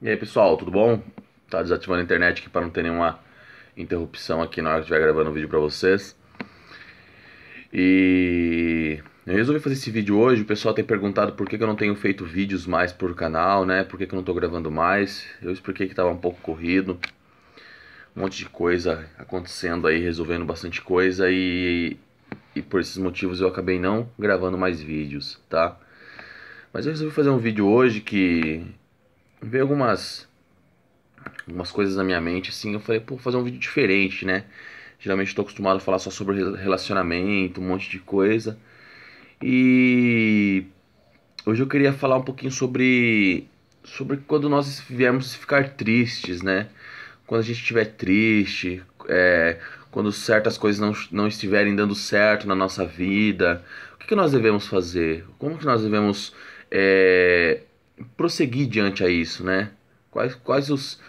E aí pessoal, tudo bom? Tá desativando a internet aqui para não ter nenhuma interrupção aqui na hora que estiver gravando o vídeo para vocês. E eu resolvi fazer esse vídeo hoje, o pessoal tem perguntado por que, eu não tenho feito vídeos mais por canal, né? Por que, eu não estou gravando mais? Eu expliquei que estava um pouco corrido, um monte de coisa acontecendo aí, resolvendo bastante coisa e, e por esses motivos eu acabei não gravando mais vídeos, tá? Mas eu resolvi fazer um vídeo hoje que veio algumas algumas coisas na minha mente, assim, eu falei, pô, vou fazer um vídeo diferente, né? Geralmente estou acostumado a falar só sobre relacionamento, um monte de coisa. E hoje eu queria falar um pouquinho sobre sobre quando nós viemos ficar tristes, né? Quando a gente estiver triste, é, quando certas coisas não, não estiverem dando certo na nossa vida, o que, que nós devemos fazer? Como que nós devemos é, prosseguir diante a isso, né? Quais, quais os,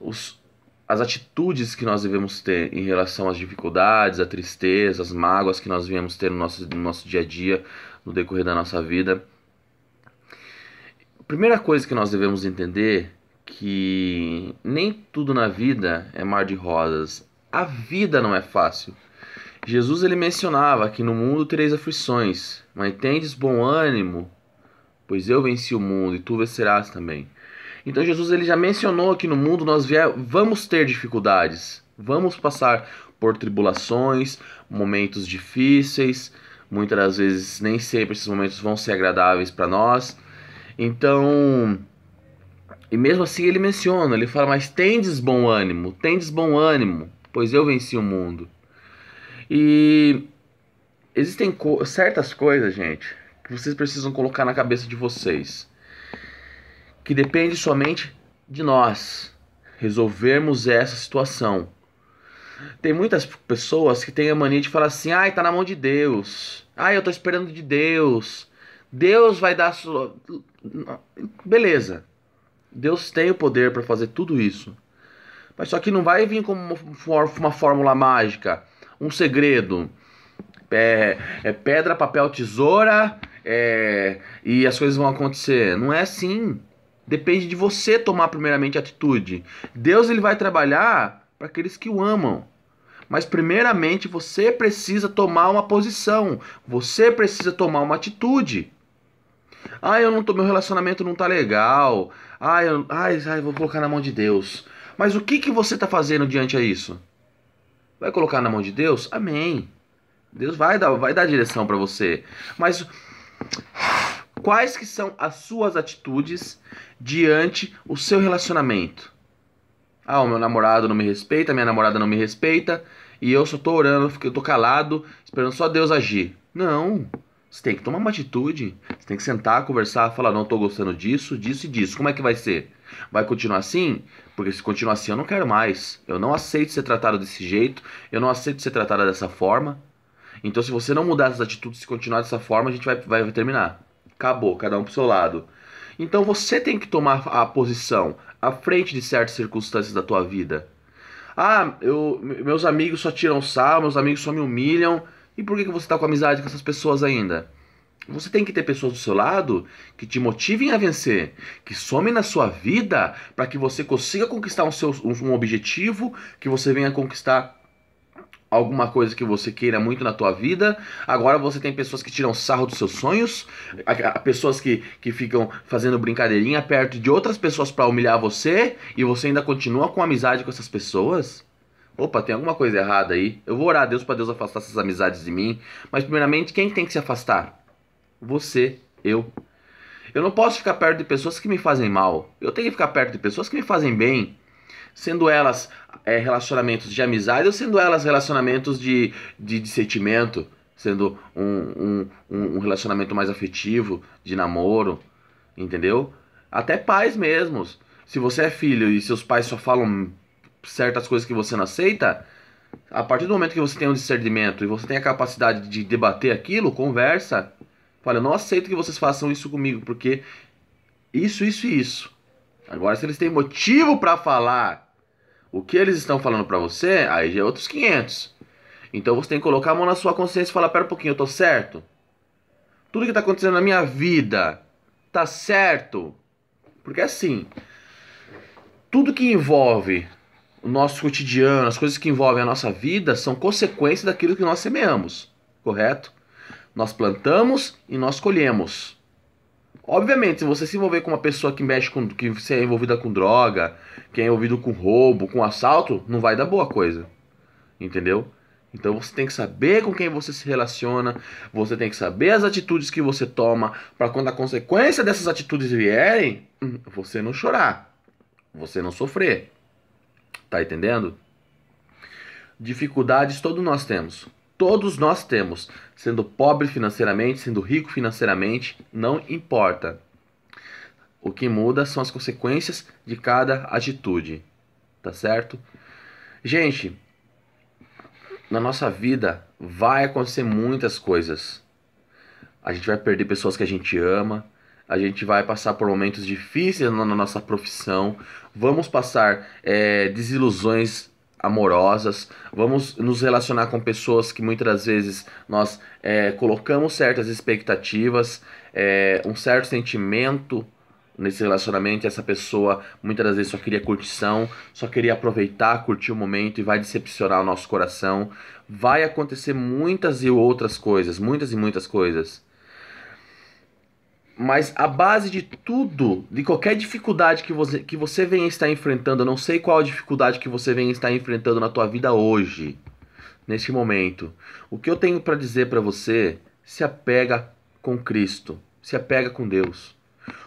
os, as atitudes que nós devemos ter em relação às dificuldades, à tristeza, às mágoas que nós viemos ter no nosso, no nosso dia a dia, no decorrer da nossa vida. Primeira coisa que nós devemos entender que nem tudo na vida é mar de rosas. A vida não é fácil. Jesus ele mencionava que no mundo tereis aflições, mas tendes bom ânimo, pois eu venci o mundo e tu vencerás também. Então Jesus ele já mencionou que no mundo nós vier, vamos ter dificuldades, vamos passar por tribulações, momentos difíceis, muitas das vezes nem sempre esses momentos vão ser agradáveis para nós. Então, e mesmo assim ele menciona, ele fala: "Mas tendes bom ânimo, tendes bom ânimo, pois eu venci o mundo". E existem co certas coisas, gente, que vocês precisam colocar na cabeça de vocês. Que depende somente de nós resolvermos essa situação. Tem muitas pessoas que têm a mania de falar assim: ai, tá na mão de Deus. Ai, eu tô esperando de Deus. Deus vai dar sua. Beleza. Deus tem o poder para fazer tudo isso. Mas só que não vai vir como uma fórmula mágica, um segredo. É, é pedra, papel, tesoura é, e as coisas vão acontecer. Não é assim. Depende de você tomar primeiramente atitude. Deus ele vai trabalhar para aqueles que o amam. Mas primeiramente você precisa tomar uma posição, você precisa tomar uma atitude. Ah, eu não tô, meu relacionamento não tá legal. Ah, eu, ai, ai, vou colocar na mão de Deus. Mas o que que você tá fazendo diante a isso? Vai colocar na mão de Deus? Amém. Deus vai dar, vai dar direção para você. Mas Quais que são as suas atitudes diante o seu relacionamento? Ah, o meu namorado não me respeita, minha namorada não me respeita, e eu só tô orando, eu tô calado, esperando só Deus agir. Não. Você tem que tomar uma atitude. Você tem que sentar, conversar, falar: não tô gostando disso, disso e disso. Como é que vai ser? Vai continuar assim? Porque se continuar assim, eu não quero mais. Eu não aceito ser tratado desse jeito. Eu não aceito ser tratado dessa forma. Então, se você não mudar essas atitudes, se continuar dessa forma, a gente vai, vai terminar. Acabou, cada um pro seu lado. Então, você tem que tomar a posição à frente de certas circunstâncias da tua vida. Ah, eu, meus amigos só tiram sal, meus amigos só me humilham. E por que, que você tá com amizade com essas pessoas ainda? Você tem que ter pessoas do seu lado que te motivem a vencer, que somem na sua vida para que você consiga conquistar um, seu, um objetivo, que você venha conquistar alguma coisa que você queira muito na tua vida. Agora você tem pessoas que tiram sarro dos seus sonhos, pessoas que, que ficam fazendo brincadeirinha perto de outras pessoas para humilhar você e você ainda continua com amizade com essas pessoas? Opa, tem alguma coisa errada aí. Eu vou orar a Deus para Deus afastar essas amizades de mim. Mas primeiramente, quem tem que se afastar? Você, eu. Eu não posso ficar perto de pessoas que me fazem mal. Eu tenho que ficar perto de pessoas que me fazem bem sendo elas é, relacionamentos de amizade ou sendo elas relacionamentos de, de, de sentimento, sendo um, um, um relacionamento mais afetivo, de namoro, entendeu? Até pais mesmos. Se você é filho e seus pais só falam certas coisas que você não aceita, a partir do momento que você tem um discernimento e você tem a capacidade de debater aquilo, conversa. Fala, eu não aceito que vocês façam isso comigo, porque isso, isso e isso. Agora, se eles têm motivo para falar o que eles estão falando para você, aí já é outros 500. Então você tem que colocar a mão na sua consciência e falar: pera um pouquinho, eu tô certo? Tudo que tá acontecendo na minha vida tá certo? Porque é assim, tudo que envolve o nosso cotidiano, as coisas que envolvem a nossa vida, são consequência daquilo que nós semeamos, correto? Nós plantamos e nós colhemos. Obviamente, se você se envolver com uma pessoa que mexe com. que você é envolvida com droga, que é envolvido com roubo, com assalto, não vai dar boa coisa. Entendeu? Então você tem que saber com quem você se relaciona, você tem que saber as atitudes que você toma, para quando a consequência dessas atitudes vierem, hum, você não chorar, você não sofrer. Tá entendendo? Dificuldades todos nós temos todos nós temos, sendo pobre financeiramente, sendo rico financeiramente, não importa. O que muda são as consequências de cada atitude, tá certo? Gente, na nossa vida vai acontecer muitas coisas. A gente vai perder pessoas que a gente ama, a gente vai passar por momentos difíceis na nossa profissão, vamos passar é, desilusões amorosas, vamos nos relacionar com pessoas que muitas vezes nós é, colocamos certas expectativas, é, um certo sentimento nesse relacionamento, essa pessoa muitas das vezes só queria curtição, só queria aproveitar, curtir o momento e vai decepcionar o nosso coração. Vai acontecer muitas e outras coisas, muitas e muitas coisas. Mas a base de tudo, de qualquer dificuldade que você, que você venha estar enfrentando, eu não sei qual a dificuldade que você venha estar enfrentando na tua vida hoje, neste momento. O que eu tenho para dizer para você, se apega com Cristo, se apega com Deus.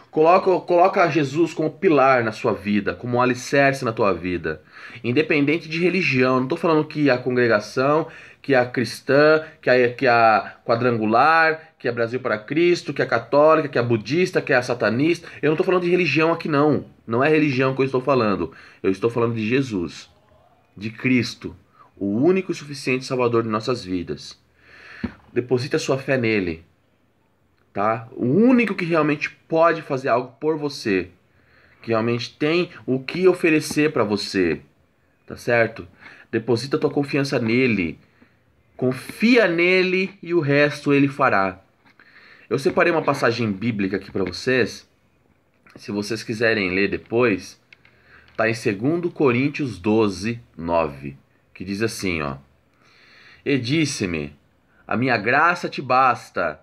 Coloca, coloca Jesus como pilar na sua vida, como um alicerce na tua vida. Independente de religião, não estou falando que a congregação, que a cristã, que a, que a quadrangular, que é Brasil para Cristo, que é católica, que é budista, que é satanista. Eu não estou falando de religião aqui, não. Não é religião que eu estou falando. Eu estou falando de Jesus, de Cristo, o único e suficiente Salvador de nossas vidas. Deposite a sua fé nele, tá? O único que realmente pode fazer algo por você, que realmente tem o que oferecer para você, tá certo? Deposita a tua confiança nele, confia nele e o resto ele fará. Eu separei uma passagem bíblica aqui para vocês. Se vocês quiserem ler depois, está em 2 Coríntios 12, 9, que diz assim, ó. E disse-me, a minha graça te basta,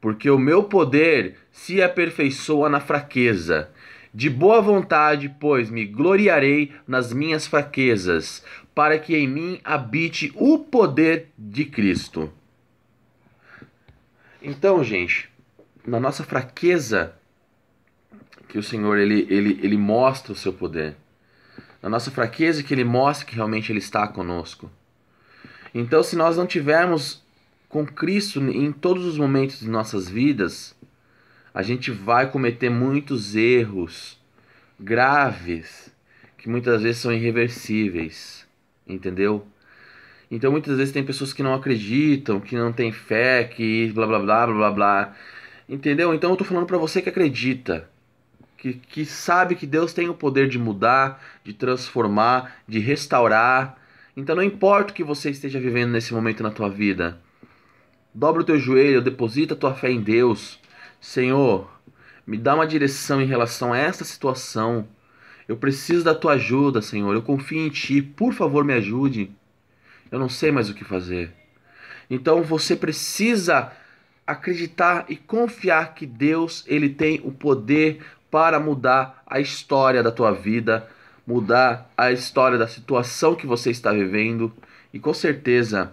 porque o meu poder se aperfeiçoa na fraqueza. De boa vontade, pois, me gloriarei nas minhas fraquezas, para que em mim habite o poder de Cristo. Então, gente, na nossa fraqueza que o Senhor ele, ele, ele mostra o seu poder. Na nossa fraqueza que ele mostra que realmente ele está conosco. Então, se nós não tivermos com Cristo em todos os momentos de nossas vidas, a gente vai cometer muitos erros graves que muitas vezes são irreversíveis, entendeu? Então muitas vezes tem pessoas que não acreditam, que não têm fé, que blá blá blá blá blá Entendeu? Então eu tô falando para você que acredita, que, que sabe que Deus tem o poder de mudar, de transformar, de restaurar. Então não importa o que você esteja vivendo nesse momento na tua vida. Dobra o teu joelho, deposita a tua fé em Deus. Senhor, me dá uma direção em relação a esta situação. Eu preciso da tua ajuda, Senhor. Eu confio em ti. Por favor, me ajude. Eu não sei mais o que fazer. Então você precisa acreditar e confiar que Deus, ele tem o poder para mudar a história da tua vida, mudar a história da situação que você está vivendo e com certeza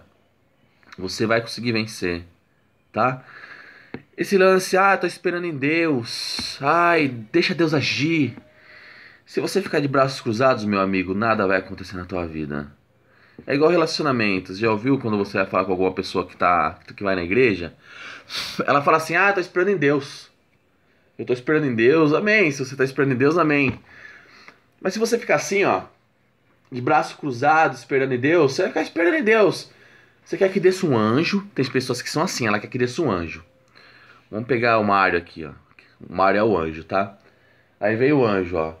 você vai conseguir vencer, tá? Esse lance, ah, tô esperando em Deus. Ai, deixa Deus agir. Se você ficar de braços cruzados, meu amigo, nada vai acontecer na tua vida. É igual relacionamentos. Já ouviu quando você vai falar com alguma pessoa que tá que vai na igreja? Ela fala assim: "Ah, tô esperando em Deus". Eu tô esperando em Deus. Amém. Se você tá esperando em Deus, amém. Mas se você ficar assim, ó, de braço cruzado, esperando em Deus, você vai ficar esperando em Deus. Você quer que desça um anjo? Tem pessoas que são assim, ela quer que desça um anjo. Vamos pegar o Mário aqui, ó. O Mário é o anjo, tá? Aí veio o anjo, ó.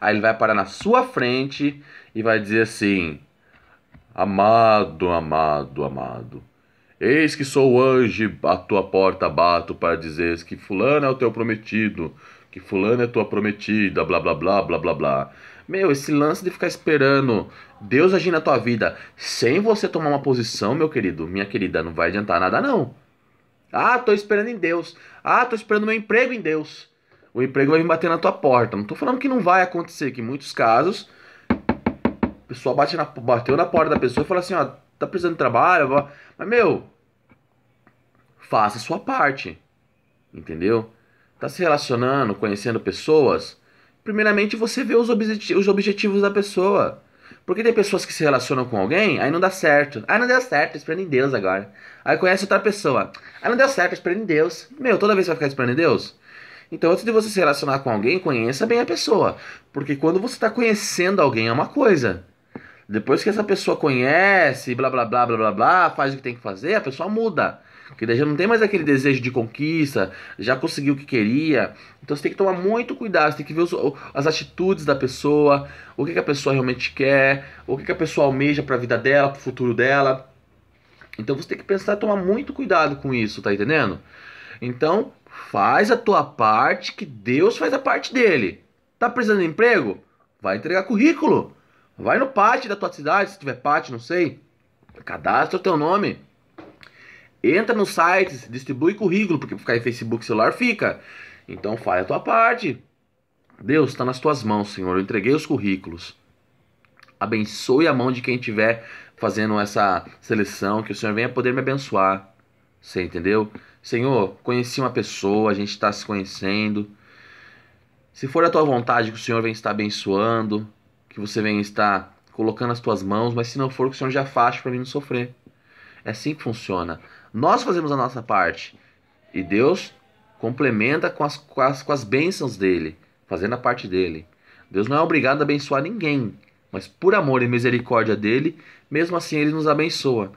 Aí ele vai parar na sua frente e vai dizer assim: Amado, amado, amado, eis que sou o anjo, a tua porta bato para dizeres que Fulano é o teu prometido, que Fulano é tua prometida, blá blá blá blá blá blá. Meu, esse lance de ficar esperando Deus agir na tua vida sem você tomar uma posição, meu querido, minha querida, não vai adiantar nada não. Ah, tô esperando em Deus. Ah, tô esperando meu emprego em Deus. O emprego vai me bater na tua porta. Não tô falando que não vai acontecer, que em muitos casos a pessoa bate na, bateu na porta da pessoa e fala assim, ó, tá precisando de trabalho, mas meu, faça a sua parte. Entendeu? Tá se relacionando, conhecendo pessoas. Primeiramente você vê os, os objetivos da pessoa. Porque tem pessoas que se relacionam com alguém, aí não dá certo. Ah, não deu certo, esperando em Deus agora. Aí conhece outra pessoa. Ah, não deu certo, esperando em Deus. Meu, toda vez você vai ficar esperando em Deus? Então, antes de você se relacionar com alguém, conheça bem a pessoa. Porque quando você está conhecendo alguém é uma coisa. Depois que essa pessoa conhece, blá blá blá blá blá blá, faz o que tem que fazer, a pessoa muda porque daí já não tem mais aquele desejo de conquista, já conseguiu o que queria. Então você tem que tomar muito cuidado, você tem que ver os, as atitudes da pessoa, o que, que a pessoa realmente quer, o que, que a pessoa almeja para a vida dela, para o futuro dela. Então você tem que pensar, tomar muito cuidado com isso, tá entendendo? Então faz a tua parte, que Deus faz a parte dele. Tá precisando de emprego? Vai entregar currículo. Vai no pátio da tua cidade, se tiver pátio, não sei. Cadastra o teu nome entra nos sites, distribui currículo, porque ficar em Facebook celular fica. Então faz a tua parte. Deus, está nas tuas mãos, Senhor. Eu entreguei os currículos. Abençoe a mão de quem estiver fazendo essa seleção, que o Senhor venha poder me abençoar. Você entendeu? Senhor, conheci uma pessoa, a gente está se conhecendo. Se for a tua vontade que o Senhor venha estar abençoando, que você venha estar colocando as tuas mãos, mas se não for, que o Senhor já faça para mim não sofrer. É assim que funciona. Nós fazemos a nossa parte. E Deus complementa com as, com as, com as bênçãos dele, fazendo a parte dele. Deus não é obrigado a abençoar ninguém, mas por amor e misericórdia dele, mesmo assim ele nos abençoa.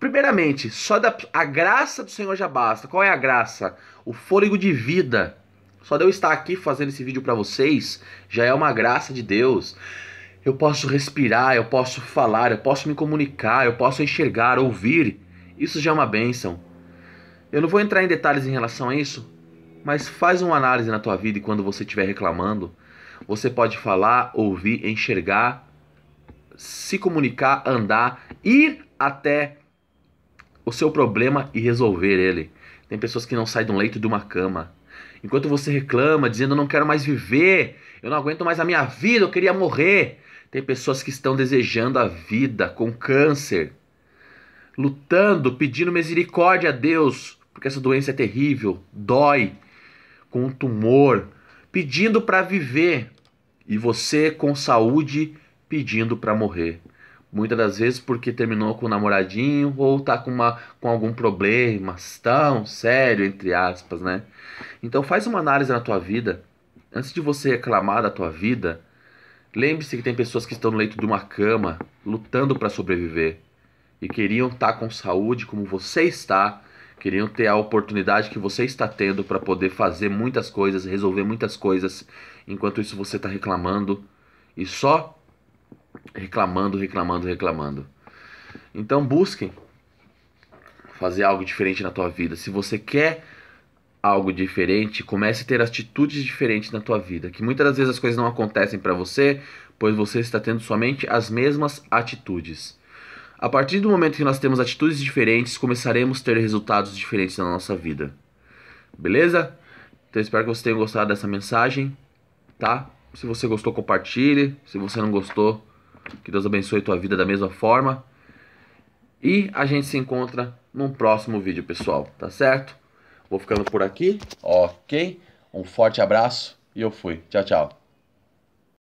Primeiramente, só da, a graça do Senhor já basta. Qual é a graça? O fôlego de vida. Só de eu estar aqui fazendo esse vídeo para vocês já é uma graça de Deus. Eu posso respirar, eu posso falar, eu posso me comunicar, eu posso enxergar, ouvir. Isso já é uma bênção. Eu não vou entrar em detalhes em relação a isso, mas faz uma análise na tua vida e quando você estiver reclamando, você pode falar, ouvir, enxergar, se comunicar, andar, ir até o seu problema e resolver ele. Tem pessoas que não saem de um leito de uma cama. Enquanto você reclama, dizendo eu não quero mais viver, eu não aguento mais a minha vida, eu queria morrer. Tem pessoas que estão desejando a vida com câncer lutando, pedindo misericórdia a Deus, porque essa doença é terrível, dói, com um tumor, pedindo para viver, e você com saúde pedindo para morrer. Muitas das vezes porque terminou com o namoradinho ou tá com, uma, com algum problema tão sério, entre aspas, né? Então faz uma análise na tua vida. Antes de você reclamar da tua vida, lembre-se que tem pessoas que estão no leito de uma cama, lutando para sobreviver e queriam estar tá com saúde como você está, queriam ter a oportunidade que você está tendo para poder fazer muitas coisas, resolver muitas coisas, enquanto isso você está reclamando e só reclamando, reclamando, reclamando. Então busquem fazer algo diferente na tua vida. Se você quer algo diferente, comece a ter atitudes diferentes na tua vida, que muitas das vezes as coisas não acontecem para você, pois você está tendo somente as mesmas atitudes. A partir do momento que nós temos atitudes diferentes, começaremos a ter resultados diferentes na nossa vida. Beleza? Então espero que vocês tenham gostado dessa mensagem, tá? Se você gostou, compartilhe. Se você não gostou, que Deus abençoe a tua vida da mesma forma. E a gente se encontra num próximo vídeo, pessoal, tá certo? Vou ficando por aqui, ok? Um forte abraço e eu fui. Tchau, tchau.